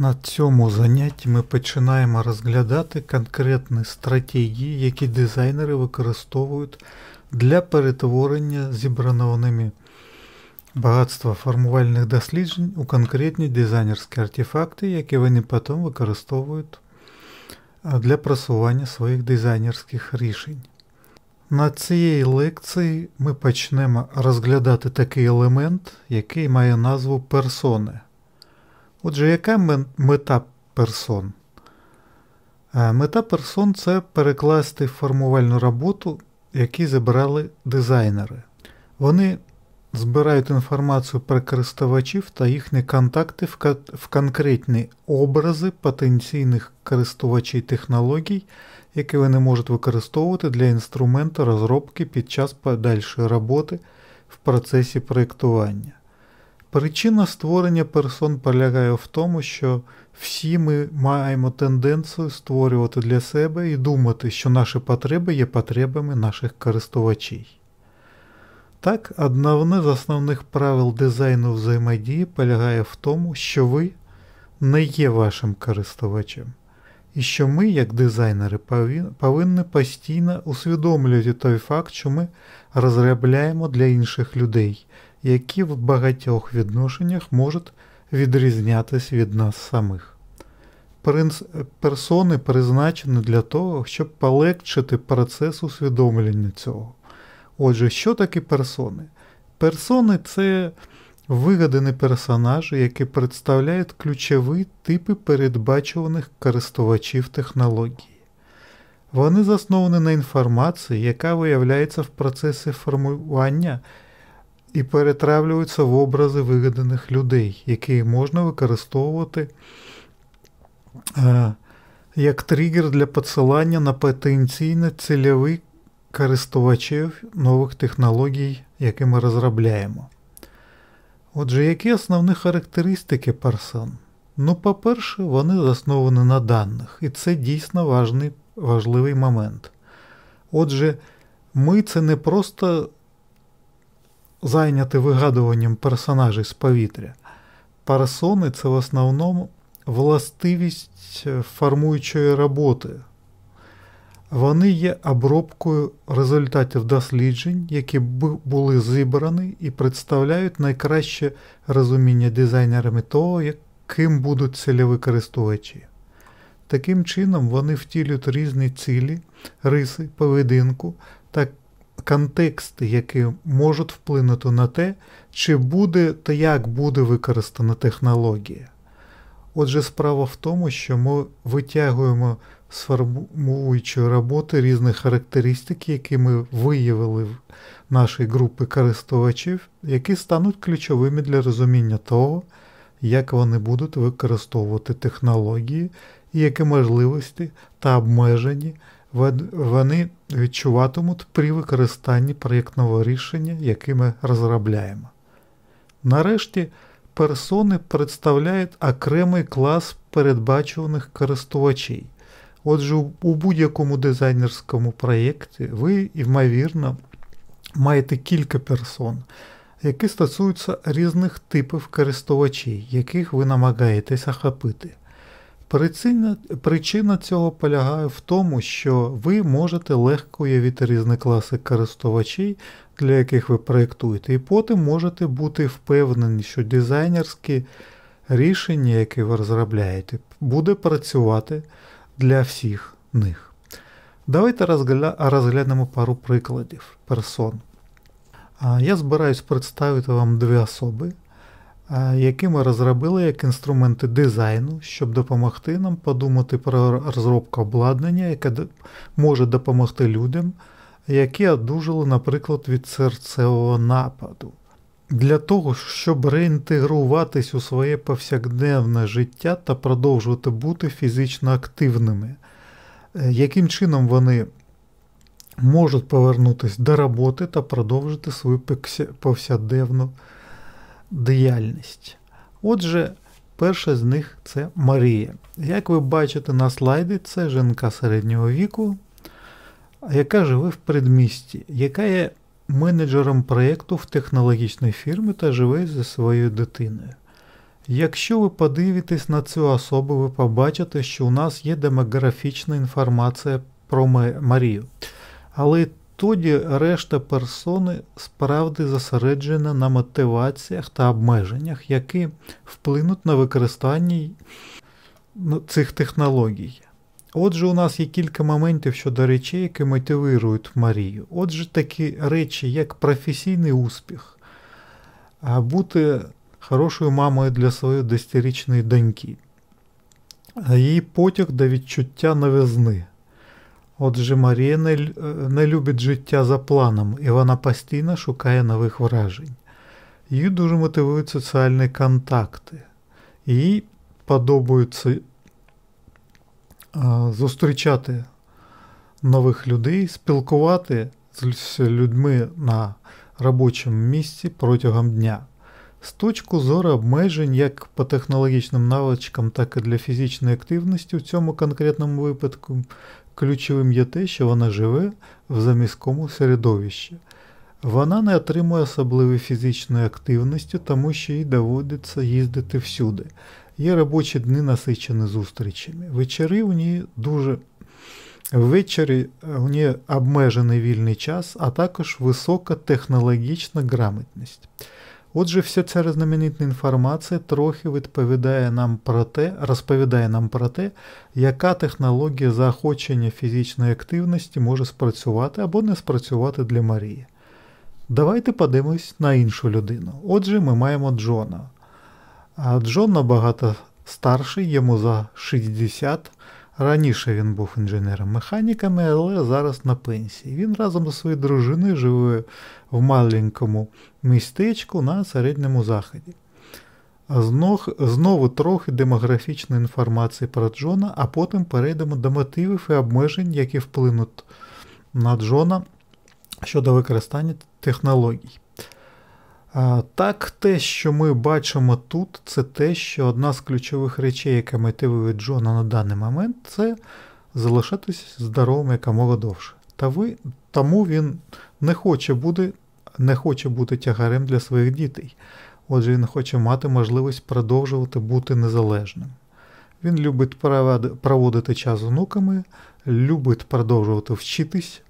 На цьому занятті ми починаємо розглядати конкретні стратегії, які дизайнери використовують для перетворення зібраного ними багатства формувальних досліджень у конкретні дизайнерські артефакти, які вони потім використовують для просування своїх дизайнерських рішень. На цій лекції ми почнемо розглядати такий елемент, який має назву персони. Отже, яка мета персон? Е, мета персон це перекласти формувальну роботу, які забирали дизайнери. Вони збирають інформацію про користувачів та їхні контакти в конкретні образи потенційних користувачів технологій, які вони можуть використовувати для інструменту розробки під час подальшої роботи в процесі проєктування. Причина створення персон полягає в тому, що всі ми маємо тенденцію створювати для себе і думати, що наші потреби є потребами наших користувачів. Так, одне з основних правил дизайну взаємодії полягає в тому, що ви не є вашим користувачем, і що ми, як дизайнери, повинні постійно усвідомлювати той факт, що ми розробляємо для інших людей які в багатьох відношеннях можуть відрізнятися від нас самих. Принц персони призначені для того, щоб полегшити процес усвідомлення цього. Отже, що таке персони? Персони це вигадані персонажі, які представляють ключові типи передбачуваних користувачів технології. Вони засновані на інформації, яка виявляється в процесі формування і перетравлюються в образи вигаданих людей, які можна використовувати е, як тригер для посилання на потенційно цільові користувачів нових технологій, які ми розробляємо. Отже, які основні характеристики персон? Ну, по-перше, вони засновані на даних, і це дійсно важний, важливий момент. Отже, ми це не просто зайняті вигадуванням персонажей з повітря. Парсони це в основному властивість е, формуючої роботи. Вони є обробкою результатів досліджень, які були зібрані і представляють найкраще розуміння дизайнерами того, яким будуть цільові користувачі. Таким чином, вони втілюють різні цілі, риси, поведінку та контексти, які можуть вплинути на те, чи буде та як буде використана технологія. Отже, справа в тому, що ми витягуємо з формуючої роботи різних характеристики, які ми виявили в нашій групі користувачів, які стануть ключовими для розуміння того, як вони будуть використовувати технології і які можливості та обмеження вони відчуватимуть при використанні проєктного рішення, яке ми розробляємо. Нарешті, персони представляють окремий клас передбачуваних користувачів. Отже, у будь-якому дизайнерському проєкті ви, ймовірно, маєте кілька персон, які стосуються різних типів користувачів, яких ви намагаєтеся хапити. Причина, причина цього полягає в тому, що ви можете легко уявити різні класи користувачів, для яких ви проєктуєте, і потім можете бути впевнені, що дизайнерські рішення, які ви розробляєте, буде працювати для всіх них. Давайте розглянемо пару прикладів персон. Я збираюсь представити вам дві особи які ми розробили як інструменти дизайну, щоб допомогти нам подумати про розробку обладнання, яке може допомогти людям, які одужали, наприклад, від серцевого нападу. Для того, щоб реінтегруватись у своє повсякденне життя та продовжувати бути фізично активними, е, яким чином вони можуть повернутися до роботи та продовжити свою повсякденну життя діяльність. Отже, перша з них це Марія. Як ви бачите на слайді, це жінка середнього віку, яка живе в предмісті, яка є менеджером проєкту в технологічній фірмі та живе зі своєю дитиною. Якщо ви подивитесь на цю особу, ви побачите, що у нас є демографічна інформація про Марію. Але тоді решта персони справді зосереджена на мотиваціях та обмеженнях, які вплинуть на використання ну, цих технологій. Отже, у нас є кілька моментів щодо речей, які мотивують Марію. Отже, такі речі, як професійний успіх, бути хорошою мамою для своєї 10-річної доньки, її потяг до відчуття новизни. Отже, Марія не, не любить життя за планом, і вона постійно шукає нових вражень. Її дуже мотивують соціальні контакти. Їй подобається е, зустрічати нових людей, спілкувати з людьми на робочому місці протягом дня. З точки зору обмежень як по технологічним навичкам, так і для фізичної активності, в цьому конкретному випадку Ключовим є те, що вона живе в заміському середовищі. Вона не отримує особливої фізичної активності, тому що їй доводиться їздити всюди. Є робочі дни насичені зустрічами. Вечори у ній дуже ввечері у неї обмежений вільний час, а також висока технологічна грамотність. Отже, вся ця різноманітна інформація трохи відповідає нам про те, розповідає нам про те, яка технологія заохочення фізичної активності може спрацювати або не спрацювати для Марії. Давайте подивимось на іншу людину. Отже, ми маємо Джона. А Джон набагато старший, йому за 60. Раніше він був інженером-механіками, але зараз на пенсії. Він разом зі своєю дружиною живе в маленькому містечку на середньому заході. Знов, знову трохи демографічної інформації про Джона, а потім перейдемо до мотивів і обмежень, які вплинуть на Джона щодо використання технологій. Так, те, що ми бачимо тут, це те, що одна з ключових речей, яка мотивує Джона на даний момент, це залишатись здоровим якомога довше. Та ви, Тому він не хоче бути, не хоче бути тягарем для своїх дітей. Отже, він хоче мати можливість продовжувати бути незалежним. Він любить проводити час з онуками, любить продовжувати вчитись.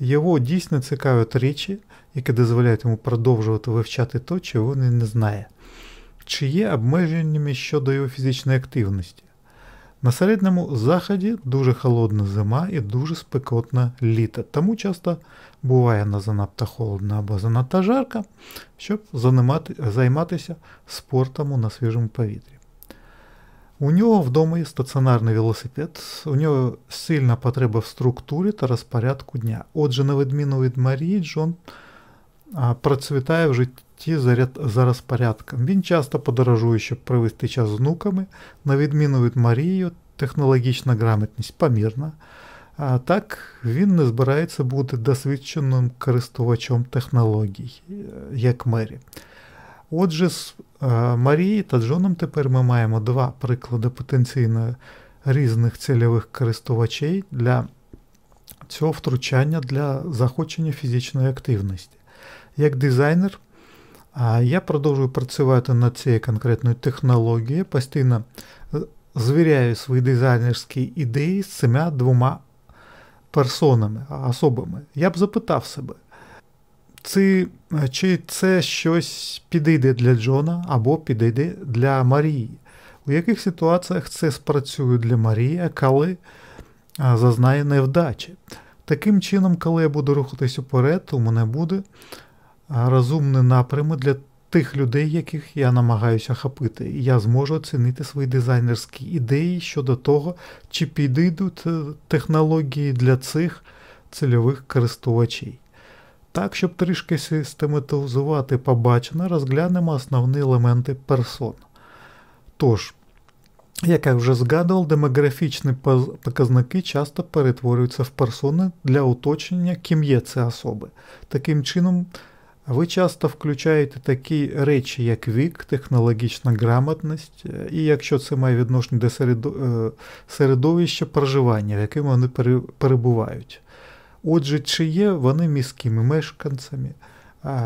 Його дійсно цікавлять речі, які дозволяють йому продовжувати вивчати то, чого він не знає, чи є обмеженнями щодо його фізичної активності. На середньому заході дуже холодна зима і дуже спекотна літа. тому часто буває на занадто холодно або занадто жарко, щоб займатися спортом на свіжому повітрі. У нього вдома є стаціонарний велосипед, у нього сильна потреба в структурі та розпорядку дня. Отже, на відміну від Марії, Джон процвітає в житті за розпорядком. Він часто подорожує, щоб провести час з внуками, на відміну від Марії, технологічна грамотність помірна. А так він не збирається бути досвідченим користувачем технологій, е, як Мері. Отже, з е, Марією та Джоном тепер ми маємо два приклади потенційно різних цільових користувачей для цього втручання для захочення фізичної активності. Як дизайнер, я продовжую працювати над цією конкретною технологією, постійно е, звіряю свої дизайнерські ідеї з цими двома персонами, особами. Я б запитав себе, чи, е, чи це щось підійде для Джона або підійде для Марії. У яких ситуаціях це спрацює для Марії, коли е, зазнає невдачі? Таким чином, коли я буду рухатись уперед, у мене буде розумні напрями для тих людей, яких я намагаюся хапити, я зможу оцінити свої дизайнерські ідеї щодо того, чи підійдуть е, технології для цих цільових користувачів. Так, щоб трішки систематизувати побачене, розглянемо основні елементи персон. Тож, як я вже згадував, демографічні показники часто перетворюються в персони для уточнення, ким є ці особи. Таким чином, ви часто включаєте такі речі, як вік, технологічна грамотність, е, і якщо це має відношення до е, середовища проживання, в якому вони перебувають. Отже, чи є вони міськими мешканцями,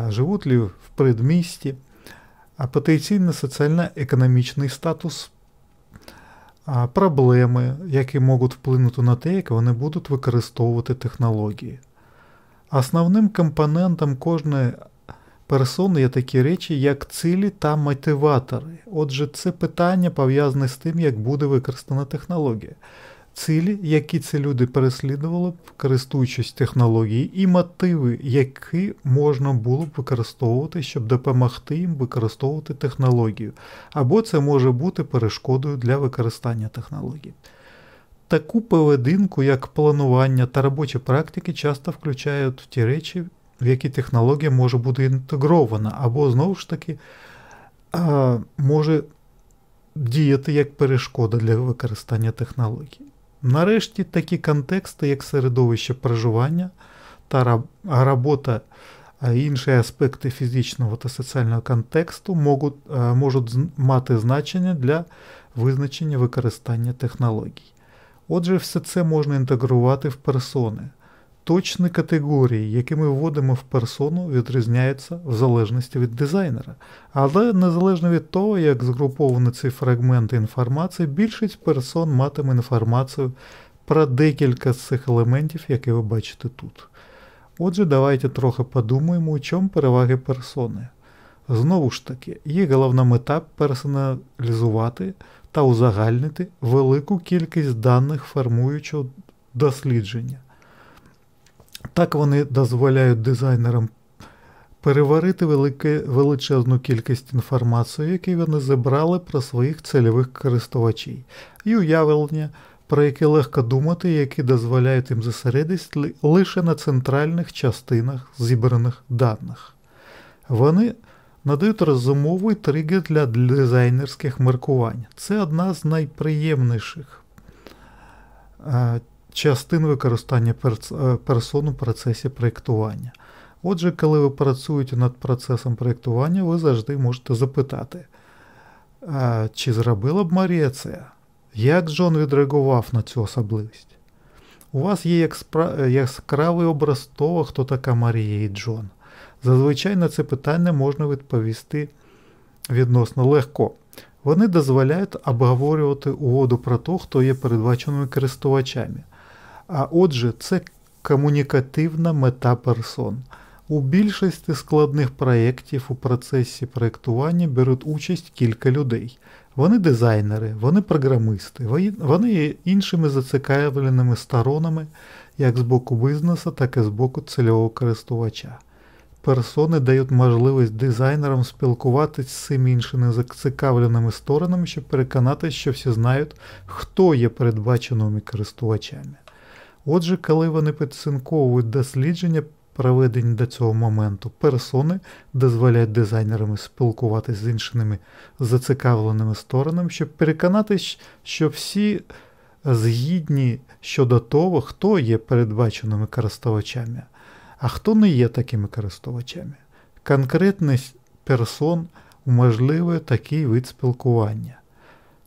живуть ли в предмісті, а потенційно соціально-економічний статус, проблеми, які можуть вплинути на те, як вони будуть використовувати технології. Основним компонентом кожної персони є такі речі, як цілі та мотиватори. Отже, це питання пов'язане з тим, як буде використана технологія. Цілі, які ці люди переслідували, користуючись технологією, і мотиви, які можна було б використовувати, щоб допомогти їм використовувати технологію, або це може бути перешкодою для використання технології. Таку поведінку, як планування та робочі практики, часто включають в ті речі, в якій технологія може бути інтегрована, або знову ж таки може діяти як перешкода для використання технологій. Нарешті такі контексти, як середовище проживання та робота, а інші аспекти фізичного та соціального контексту можуть, можуть мати значення для визначення використання технологій. Отже, все це можна інтегрувати в персони. Точні категорії, які ми вводимо в персону, відрізняються в залежності від дизайнера, але незалежно від того, як згруповані ці фрагменти інформації, більшість персон матиме інформацію про декілька з цих елементів, які ви бачите тут. Отже, давайте трохи подумаємо, у чому переваги персони. Знову ж таки, її головна мета персоналізувати та узагальнити велику кількість даних формуючого дослідження. Так вони дозволяють дизайнерам переварити велике, величезну кількість інформації, яку вони зібрали про своїх цільових користувачів, і уявлення, про які легко думати, які дозволяють їм зосередитись лише на центральних частинах зібраних даних. Вони надають розумовий тригер для дизайнерських маркувань. Це одна з найприємніших. Е, частин використання е, персон у процесі проєктування. Отже, коли ви працюєте над процесом проєктування, ви завжди можете запитати, е, чи зробила б Марія це? Як Джон відреагував на цю особливість? У вас є е, яскравий образ того, хто така Марія і Джон. Зазвичай на це питання можна відповісти відносно легко. Вони дозволяють обговорювати угоду про те, хто є передбаченими користувачами. А отже, це комунікативна мета персон. У більшості складних проєктів у процесі проєктування беруть участь кілька людей. Вони дизайнери, вони програмисти, вони є іншими зацікавленими сторонами як з боку бізнесу, так і з боку цільового користувача. Персони дають можливість дизайнерам спілкуватися з цими іншими зацікавленими сторонами, щоб переконатися, що всі знають, хто є передбаченими користувачами. Отже, коли вони підсинковують дослідження, проведені до цього моменту, персони дозволяють дизайнерам спілкуватися з іншими зацікавленими сторонами, щоб переконатися, що всі згідні щодо того, хто є передбаченими користувачами, а хто не є такими користувачами. Конкретність персон уможливує такий вид спілкування.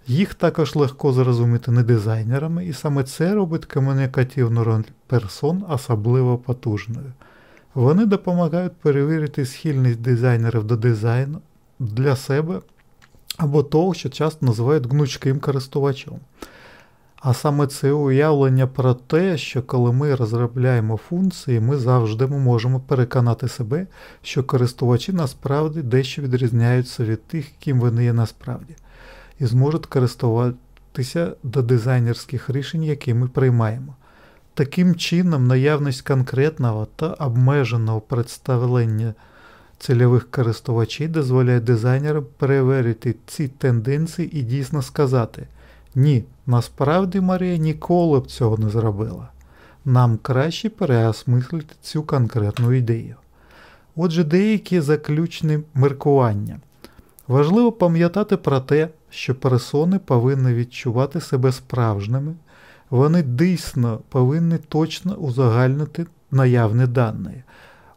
Їх також легко зрозуміти не дизайнерами, і саме це робить комунікативну роль персон особливо потужною. Вони допомагають перевірити схильність дизайнерів до дизайну для себе або того, що часто називають гнучким користувачем. А саме це уявлення про те, що коли ми розробляємо функції, ми завжди можемо переконати себе, що користувачі насправді дещо відрізняються від тих, ким вони є насправді і зможуть користуватися до дизайнерських рішень, які ми приймаємо. Таким чином, наявність конкретного та обмеженого представлення цільових користувачів дозволяє дизайнерам перевірити ці тенденції і дійсно сказати: ні, насправді Марія ніколи б цього не зробила. Нам краще переосмислити цю конкретну ідею. Отже, деякі заключні міркування – Важливо пам'ятати про те, що персони повинні відчувати себе справжніми, вони дійсно повинні точно узагальнити наявні дані.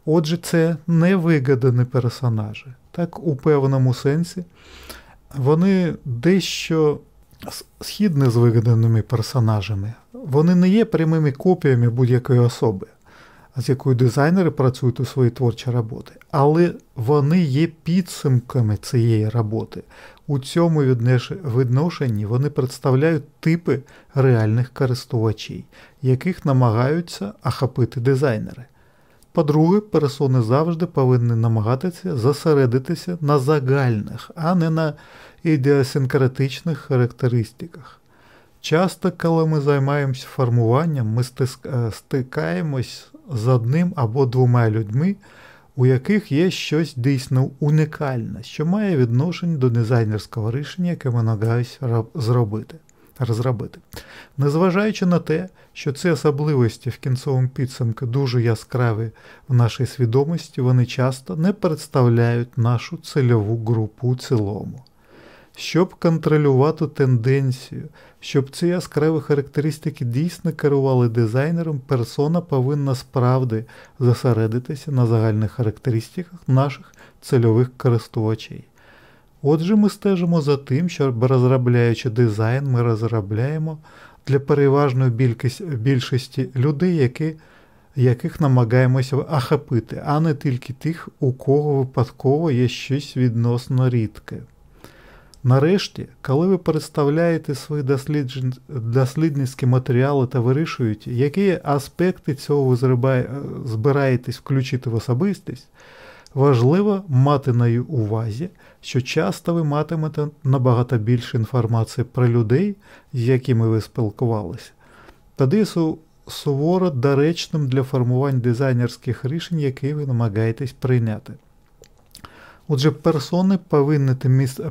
Отже, це не вигадані персонажі. Так, у певному сенсі, вони дещо східні з вигаданими персонажами, вони не є прямими копіями будь-якої особи з якою дизайнери працюють у своїй творчій роботи, але вони є підсумками цієї роботи. У цьому відношенні вони представляють типи реальних користувачів, яких намагаються охопити дизайнери. По-друге, персони завжди повинні намагатися зосередитися на загальних, а не на ідіосинкретичних характеристиках. Часто, коли ми займаємося формуванням, ми е, стикаємось з одним або двома людьми, у яких є щось дійсно унікальне, що має відношення до дизайнерського рішення, яке ми намагаюся зробити. Розробити. Незважаючи на те, що ці особливості в кінцовому підсумку дуже яскраві в нашій свідомості, вони часто не представляють нашу цільову групу у цілому щоб контролювати тенденцію, щоб ці яскраві характеристики дійсно керували дизайнером, персона повинна справді зосередитися на загальних характеристиках наших цільових користувачей. Отже, ми стежимо за тим, що розробляючи дизайн, ми розробляємо для переважної більшості, більшості людей, які, яких намагаємося охопити, а не тільки тих, у кого випадково є щось відносно рідке. Нарешті, коли ви представляєте свої дослідницькі матеріали та вирішуєте, які аспекти цього ви е, збираєтесь включити в особистість, важливо мати на увазі, що часто ви матимете набагато більше інформації про людей, з якими ви спілкувалися. Тоді суворо доречним для формувань дизайнерських рішень, які ви намагаєтесь прийняти. Отже, персони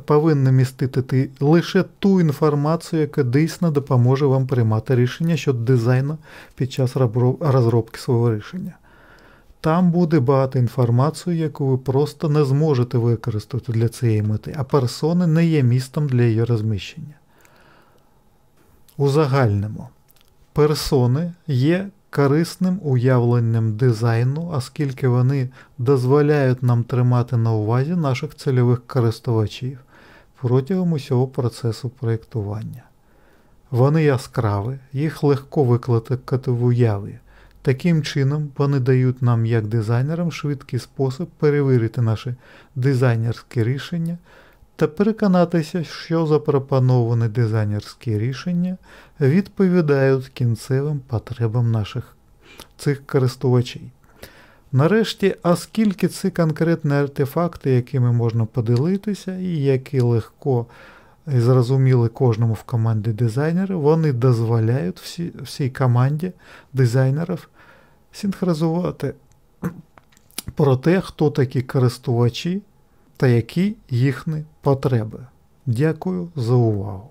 повинні містити лише ту інформацію, яка дійсно допоможе вам приймати рішення щодо дизайну під час розробки свого рішення. Там буде багато інформації, яку ви просто не зможете використати для цієї мети, а персони не є містом для її розміщення. У загальному персони є корисним уявленням дизайну, оскільки вони дозволяють нам тримати на увазі наших цільових користувачів протягом усього процесу проєктування. Вони яскраві, їх легко викликати в уяві. Таким чином, вони дають нам як дизайнерам швидкий спосіб перевірити наші дизайнерські рішення та переконатися, що запропоноване дизайнерське рішення відповідають кінцевим потребам наших цих користувачів. Нарешті, а скільки ці конкретні артефакти, якими можна поділитися, і які легко і зрозуміли кожному в команді дизайнери, вони дозволяють всі, всій команді дизайнерів синхронізувати про те, хто такі користувачі та які їхні потреби. Дякую за увагу!